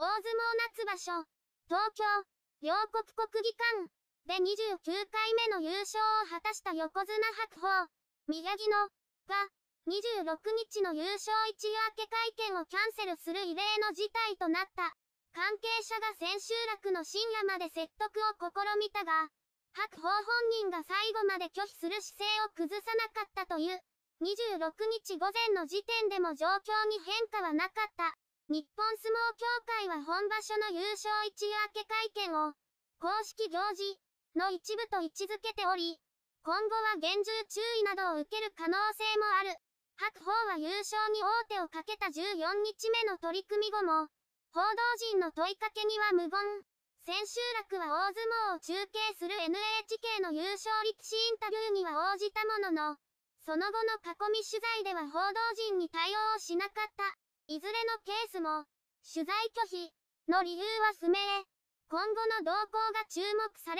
大相撲夏場所、東京、両国国技館で29回目の優勝を果たした横綱白鵬、宮城野が、26日の優勝一夜明け会見をキャンセルする異例の事態となった。関係者が千秋楽の深夜まで説得を試みたが、白鵬本人が最後まで拒否する姿勢を崩さなかったという。26日午前の時点でも状況に変化はなかった。日本相撲協会は本場所の優勝一夜明け会見を、公式行事の一部と位置づけており、今後は厳重注意などを受ける可能性もある。白鵬は優勝に王手をかけた14日目の取り組み後も、報道陣の問いかけには無言。千秋楽は大相撲を中継する NHK の優勝力士インタビューには応じたものの、その後の囲み取材では報道陣に対応をしなかった。いずれのケースも、取材拒否の理由は不明。今後の動向が注目され、